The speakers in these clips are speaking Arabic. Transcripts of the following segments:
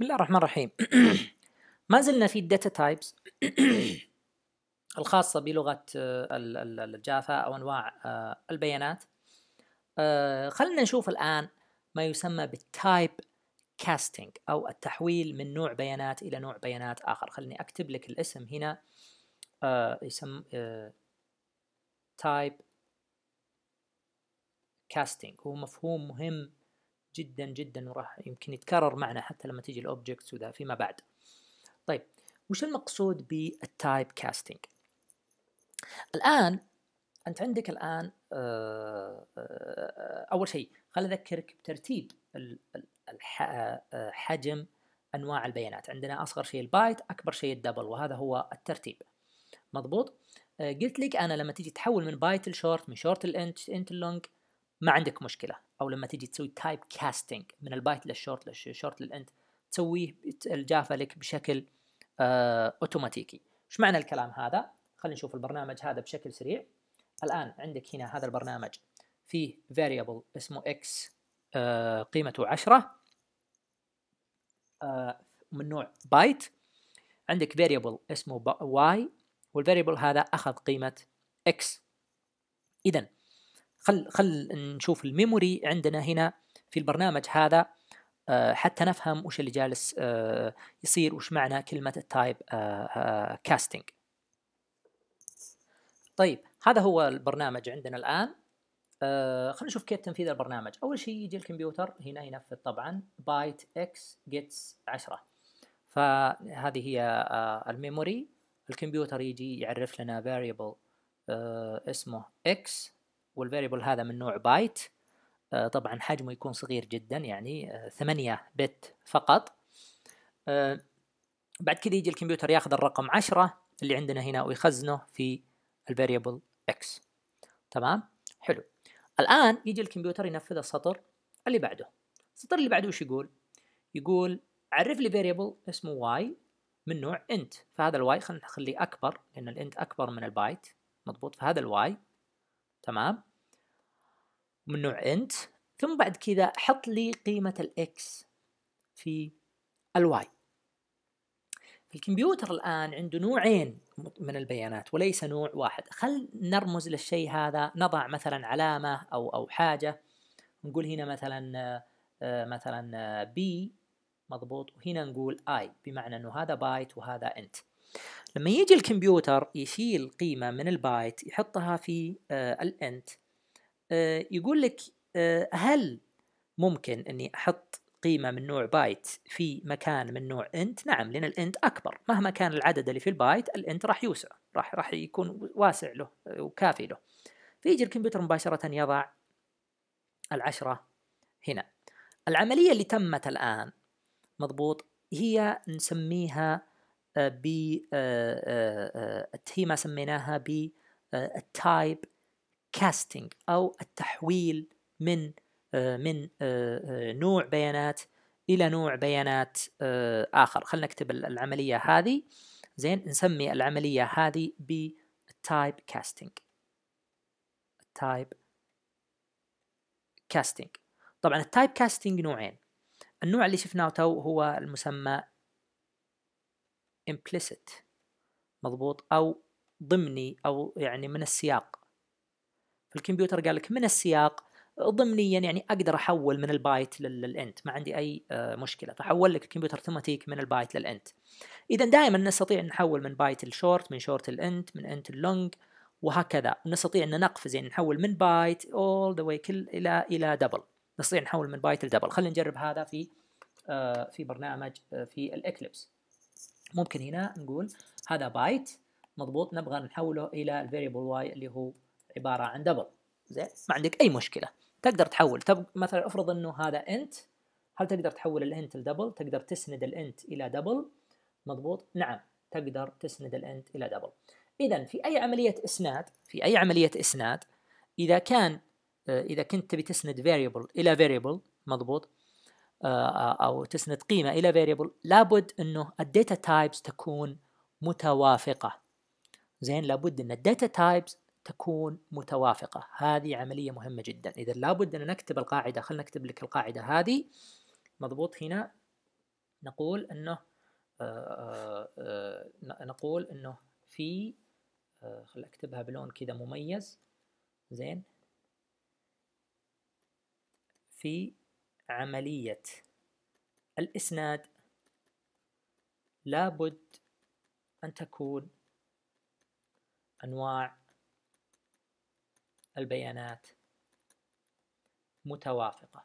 بسم الله الرحمن الرحيم ما زلنا في الداتا تايبس الخاصة بلغة آه، الجافا أو أنواع آه، البيانات آه، خلينا نشوف الآن ما يسمى بالتايب كاستنج أو التحويل من نوع بيانات إلى نوع بيانات آخر خلني أكتب لك الاسم هنا يسمى تايب كاستنج هو مفهوم مهم جدا جدا وراح يمكن يتكرر معنا حتى لما تيجي الاوبجكتس وذا فيما بعد طيب وش المقصود بالتايب كاستنج الان انت عندك الان آه، آه، اول شيء خليني اذكرك بترتيب آه، حجم انواع البيانات عندنا اصغر شيء البايت اكبر شيء الدبل وهذا هو الترتيب مضبوط قلت لك انا لما تيجي تحول من بايت لشورت من شورت لانت، انت اللونج ما عندك مشكله او لما تجي تسوي تايب كاستنج من البايت للشورت للشورت للانت تسويه الجافا لك بشكل آه اوتوماتيكي ايش معنى الكلام هذا خلينا نشوف البرنامج هذا بشكل سريع الان عندك هنا هذا البرنامج فيه فاريبل اسمه اكس آه قيمته 10 آه من نوع بايت عندك فاريبل اسمه واي والفاريبل هذا اخذ قيمه اكس اذا خل خل نشوف الميموري عندنا هنا في البرنامج هذا آه، حتى نفهم وش اللي جالس آه، يصير وش معنى كلمة التايب آه، كاستنج طيب هذا هو البرنامج عندنا الآن خلينا نشوف كيف تنفيذ البرنامج أول شيء يجي الكمبيوتر هنا ينفذ طبعا بايت اكس جيتس 10 فهذه هي الميموري الكمبيوتر يجي يعرف لنا variable اسمه x والفاريبل هذا من نوع بايت آه، طبعا حجمه يكون صغير جدا يعني 8 آه، بت فقط آه، بعد كذا يجي الكمبيوتر ياخذ الرقم 10 اللي عندنا هنا ويخزنه في الفاريبل اكس تمام حلو الآن يجي الكمبيوتر ينفذ السطر اللي بعده السطر اللي بعده وش يقول يقول عرف لي فاريبل اسمه واي من نوع انت فهذا الواي خلينا نخليه أكبر لأن الانت أكبر من البايت مضبوط فهذا الواي تمام من نوع انت ثم بعد كذا حط لي قيمة الاكس في الواي الكمبيوتر الآن عنده نوعين من البيانات وليس نوع واحد خل نرمز للشيء هذا نضع مثلا علامة أو أو حاجة نقول هنا مثلا آه، مثلا بي آه، مضبوط وهنا نقول اي بمعنى انه هذا بايت وهذا انت لما يجي الكمبيوتر يشيل قيمة من البايت يحطها في آه، الانت آه، يقول لك آه، هل ممكن اني احط قيمة من نوع بايت في مكان من نوع انت نعم لأن الانت أكبر مهما كان العدد اللي في البايت الانت راح يوسع راح راح يكون واسع له آه، وكافي له فيجي الكمبيوتر مباشرة يضع العشرة هنا العملية اللي تمت الآن مضبوط هي نسميها ب هي ما سميناها بالتايب كاستنج او التحويل من آه، من آه، آه، نوع بيانات الى نوع بيانات اخر خلينا نكتب العمليه هذه زين نسمي العمليه هذه بالتايب كاستنج تايب كاستنج طبعا التايب كاستنج نوعين النوع اللي شفناه تو هو المسمى implicit مضبوط او ضمني او يعني من السياق فالكمبيوتر قال لك من السياق ضمنيا يعني اقدر احول من البايت للانت ما عندي اي آه، مشكله فحول لك الكمبيوتر اوتوماتيك من البايت للانت اذا دائما نستطيع ان نحول من بايت الشورت من شورت الانت من انت اللونج وهكذا نستطيع ان نقفز يعني نحول من بايت اول ذا واي كل الى الى دبل نستطيع نحول من بايت لدبل خلينا نجرب هذا في آه، في برنامج آه، في الاكليبس ممكن هنا نقول هذا بايت مضبوط نبغى نحوله الى الفاريبل واي اللي هو عباره عن دبل زين ما عندك اي مشكله تقدر تحول طب مثلا افرض انه هذا انت هل تقدر تحول الانت لدبل تقدر تسند الانت الى دبل مضبوط نعم تقدر تسند الانت الى دبل اذا في اي عمليه اسناد في اي عمليه اسناد اذا كان آه، اذا كنت تبي تسند فاريبل الى فاريبل مضبوط آه، آه، او تسند قيمه الى فاريبل لابد انه الداتا تايبس تكون متوافقه زين لابد ان الداتا تايبس تكون متوافقة هذه عملية مهمة جدا إذا لابد أن نكتب القاعدة خلنا نكتب لك القاعدة هذه مضبوط هنا نقول أنه آه، آه، آه، نقول أنه في خل أكتبها بلون كذا مميز زين في عملية الإسناد لابد أن تكون أنواع البيانات متوافقة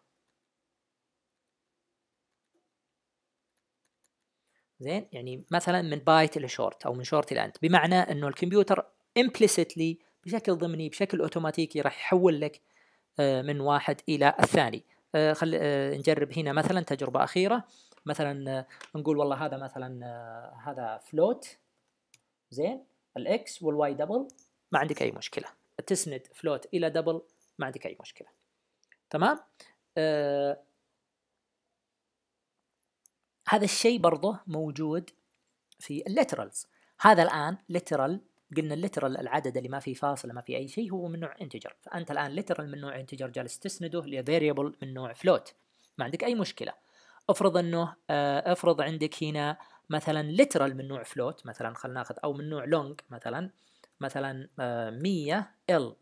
زين يعني مثلا من بايت إلى شورت أو من شورت إلى أنت بمعنى أنه الكمبيوتر implicitly بشكل ضمني بشكل أوتوماتيكي راح يحول لك آه، من واحد إلى الثاني آه، خل آه، نجرب هنا مثلا تجربة أخيرة مثلا نقول والله هذا مثلا هذا فلوت زين الاكس والواي دبل ما عندك أي مشكلة تسند فلوت الى دبل ما عندك اي مشكله تمام آه هذا الشيء برضه موجود في الليترالز هذا الان ليترال قلنا الليترال العدد اللي ما فيه فاصل ما فيه اي شيء هو من نوع انتجر فانت الان ليترال من نوع انتجر جالس تسنده لفاريبل من نوع فلوت ما عندك اي مشكله افرض انه آه، افرض عندك هنا مثلا ليترال من نوع فلوت مثلا خلينا ناخذ او من نوع لونج مثلا مثلا 100 آه، ال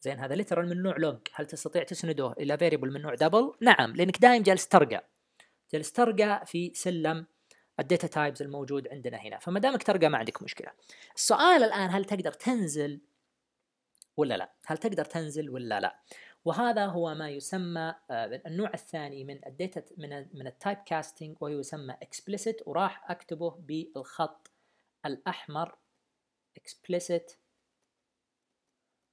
زين هذا لترال من نوع لونج هل تستطيع تسنده الى فيريبل من نوع دبل نعم لانك دائم جالس ترقى جالس ترقى في سلم الداتا تايبز الموجود عندنا هنا فما دامك ترقى ما عندك مشكله السؤال الان هل تقدر تنزل ولا لا هل تقدر تنزل ولا لا وهذا هو ما يسمى آه، النوع الثاني من الداتا من من التايب كاستنج وهو يسمى وراح اكتبه بالخط الاحمر explicit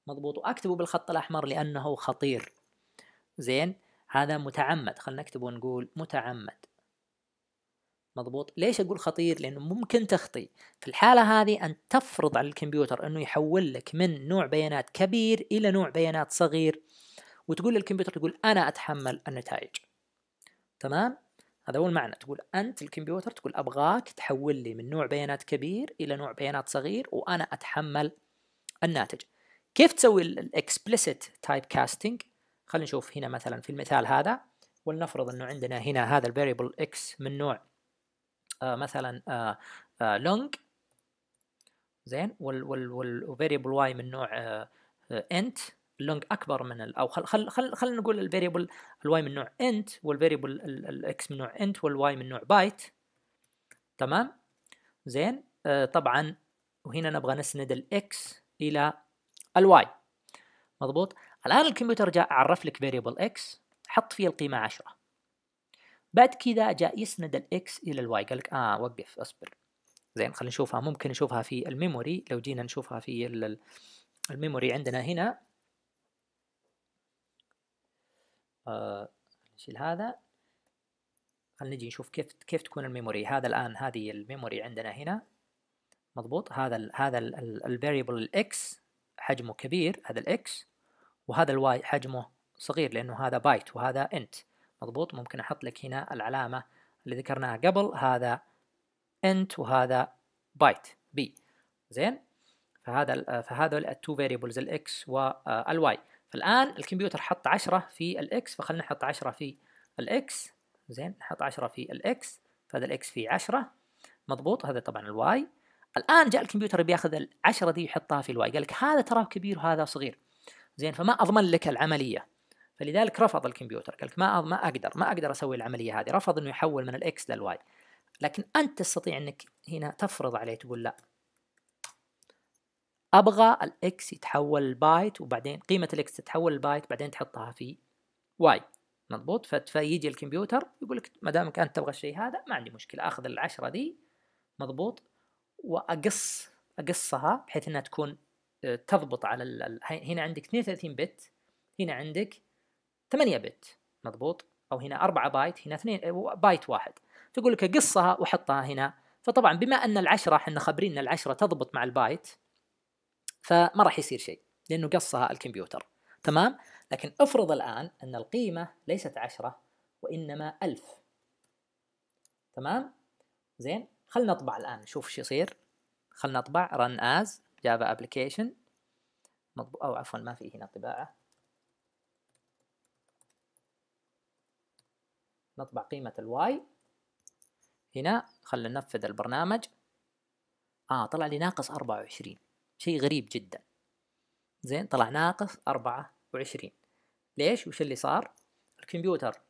مضبوط واكتبه بالخط الاحمر لانه خطير زين هذا متعمد خلينا نكتبه ونقول متعمد مضبوط ليش اقول خطير لانه ممكن تخطي في الحاله هذه ان تفرض على الكمبيوتر انه يحول لك من نوع بيانات كبير الى نوع بيانات صغير وتقول للكمبيوتر تقول انا اتحمل النتائج تمام هذا هو المعنى تقول أنت الكمبيوتر تقول أبغاك تحول لي من نوع بيانات كبير إلى نوع بيانات صغير وأنا أتحمل الناتج كيف تسوي الاكسبلسيت تايب كاستنج خلينا نشوف هنا مثلا في المثال هذا ولنفرض انه عندنا هنا هذا الفاريبل اكس من نوع آه مثلا آه آه لونج زين والفاريبل واي من نوع انت آه، آه، اللونج اكبر من او خل خل خل خلينا نقول الفاريبل الواي من نوع انت والفاريبل الاكس من نوع انت والواي من نوع بايت تمام زين آه طبعا وهنا نبغى نسند الاكس الى الواي مضبوط الان الكمبيوتر جاء عرف لك فاريبل اكس حط فيه القيمه 10 بعد كذا جاء يسند الاكس الى الواي قال لك اه وقف اصبر زين خلينا نشوفها ممكن نشوفها في الميموري لو جينا نشوفها في الميموري عندنا هنا نشيل هذا خلينا نجي نشوف كيف كيف تكون الميموري هذا الان هذه الميموري عندنا هنا مضبوط هذا الـ هذا الفاريبل الاكس حجمه كبير هذا الاكس وهذا الواي حجمه صغير لانه هذا بايت وهذا انت مضبوط ممكن احط لك هنا العلامه اللي ذكرناها قبل هذا انت وهذا بايت بي زين فهذا فهذول التو فاريبلز الاكس والواي فالآن الكمبيوتر حط 10 في الإكس فخلنا نحط 10 في الإكس زين نحط 10 في الإكس فهذا الإكس فيه 10 مضبوط هذا طبعا الواي الآن جاء الكمبيوتر بياخذ العشرة دي يحطها في الواي قال لك هذا تراه كبير وهذا صغير زين فما أضمن لك العملية فلذلك رفض الكمبيوتر قال لك ما ما أقدر ما أقدر أسوي العملية هذه رفض إنه يحول من الإكس للواي لكن أنت تستطيع إنك هنا تفرض عليه تقول لا ابغى الاكس يتحول لبايت وبعدين قيمه الاكس تتحول لبايت بعدين تحطها في واي مضبوط فيجي الكمبيوتر يقول لك ما دامك انت تبغى الشيء هذا ما عندي مشكله اخذ العشره دي مضبوط واقص اقصها بحيث انها تكون آه، تضبط على ال... هنا عندك 32 بت هنا عندك 8 بت مضبوط او هنا 4 بايت هنا 2 بايت آه، واحد تقول لك قصها وحطها هنا فطبعا بما ان العشره احنا خبرين ان العشره تضبط مع البايت فما راح يصير شيء لانه قصها الكمبيوتر تمام لكن افرض الان ان القيمه ليست عشرة وانما ألف تمام زين خلنا نطبع الان نشوف ايش يصير خلنا نطبع رن از جافا ابلكيشن او عفوا ما في هنا طباعه نطبع قيمه الواي هنا خلنا ننفذ البرنامج اه طلع لي ناقص 24 شيء غريب جدا زين طلع ناقص أربعة وعشرين ليش وش اللي صار الكمبيوتر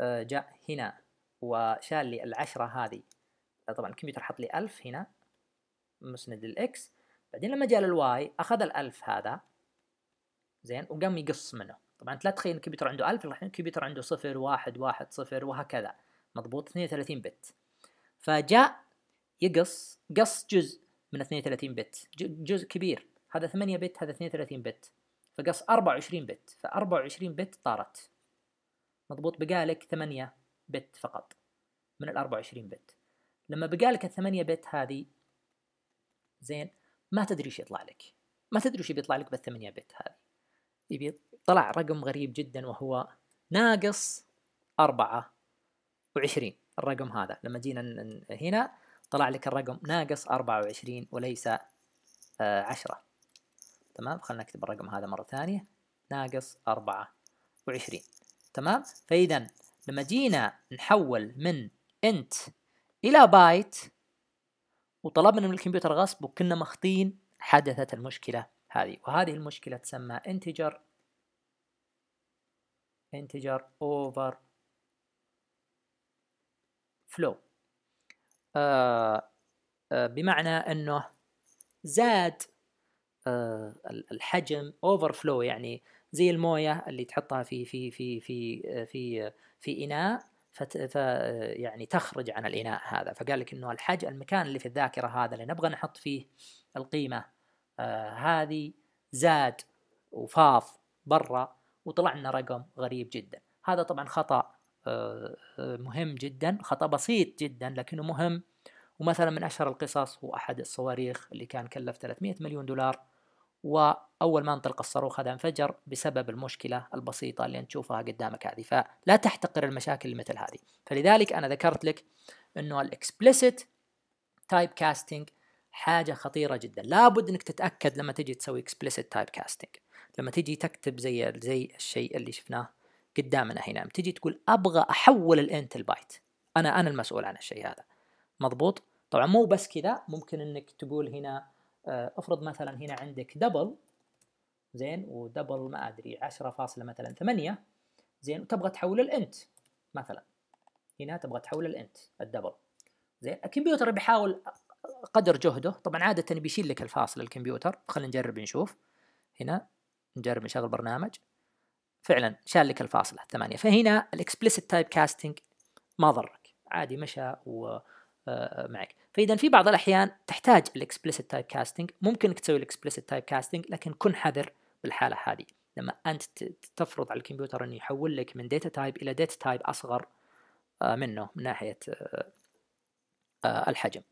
آه، جاء هنا وشال لي العشرة هذه آه، طبعا الكمبيوتر حط لي ألف هنا مسند للإكس بعدين لما جاء للواي أخذ الألف هذا زين وقام يقص منه طبعا أنت لا تخيل الكمبيوتر عنده ألف راح الكمبيوتر عنده صفر واحد واحد صفر وهكذا مضبوط 32 بت فجاء يقص قص جزء من 32 بت جزء كبير هذا 8 بت هذا 32 بت فقص 24 بت ف 24 بت طارت مضبوط بقالك 8 بت فقط من ال 24 بت لما بقالك ال 8 بت هذه زين ما تدري ايش يطلع لك ما تدري ايش بيطلع لك بال 8 بت هذه يبي طلع رقم غريب جدا وهو ناقص 24 الرقم هذا لما جينا هنا طلع لك الرقم ناقص 24 وليس 10 آه، تمام خلنا نكتب الرقم هذا مرة ثانية ناقص 24 تمام فإذا لما جينا نحول من انت إلى بايت وطلبنا من الكمبيوتر غصب وكنا مخطين حدثت المشكلة هذه وهذه المشكلة تسمى انتجر انتجر اوفر فلو آه، آه، بمعنى انه زاد آه، الحجم اوفر فلو يعني زي المويه اللي تحطها في في في في في في اناء فت ف يعني تخرج عن الاناء هذا فقال لك انه الحج المكان اللي في الذاكره هذا اللي نبغى نحط فيه القيمه هذه زاد وفاض برا وطلع لنا رقم غريب جدا هذا طبعا خطا آه، آه، مهم جدا خطأ بسيط جدا لكنه مهم ومثلا من أشهر القصص هو أحد الصواريخ اللي كان كلف 300 مليون دولار وأول ما انطلق الصاروخ هذا انفجر بسبب المشكلة البسيطة اللي أنت تشوفها قدامك هذه فلا تحتقر المشاكل مثل هذه فلذلك أنا ذكرت لك أنه الإكسبلسيت تايب كاستنج حاجة خطيرة جدا لابد أنك تتأكد لما تجي تسوي إكسبليسيت تايب كاستنج لما تجي تكتب زي زي الشيء اللي شفناه قدامنا هنا بتجي يعني تقول ابغى احول الانت البايت انا انا المسؤول عن الشيء هذا مضبوط طبعا مو بس كذا ممكن انك تقول هنا آه، افرض مثلا هنا عندك دبل زين ودبل ما ادري 10 فاصلة مثلا 8 زين وتبغى تحول الانت مثلا هنا تبغى تحول الانت الدبل زين الكمبيوتر بيحاول قدر جهده طبعا عادة بيشيل لك الفاصل الكمبيوتر خلينا نجرب نشوف هنا نجرب نشغل برنامج فعلا شال لك الفاصلة ثمانية فهنا الاكسبلسيت تايب كاستنج ما ضرك عادي مشى ومعك آه، آه، فاذا في بعض الاحيان تحتاج الاكسبلسيت تايب كاستنج ممكن انك تسوي الاكسبلسيت تايب كاستنج لكن كن حذر بالحاله هذه لما انت تفرض على الكمبيوتر انه يحول لك من داتا تايب الى داتا تايب اصغر آه، منه من ناحيه الحجم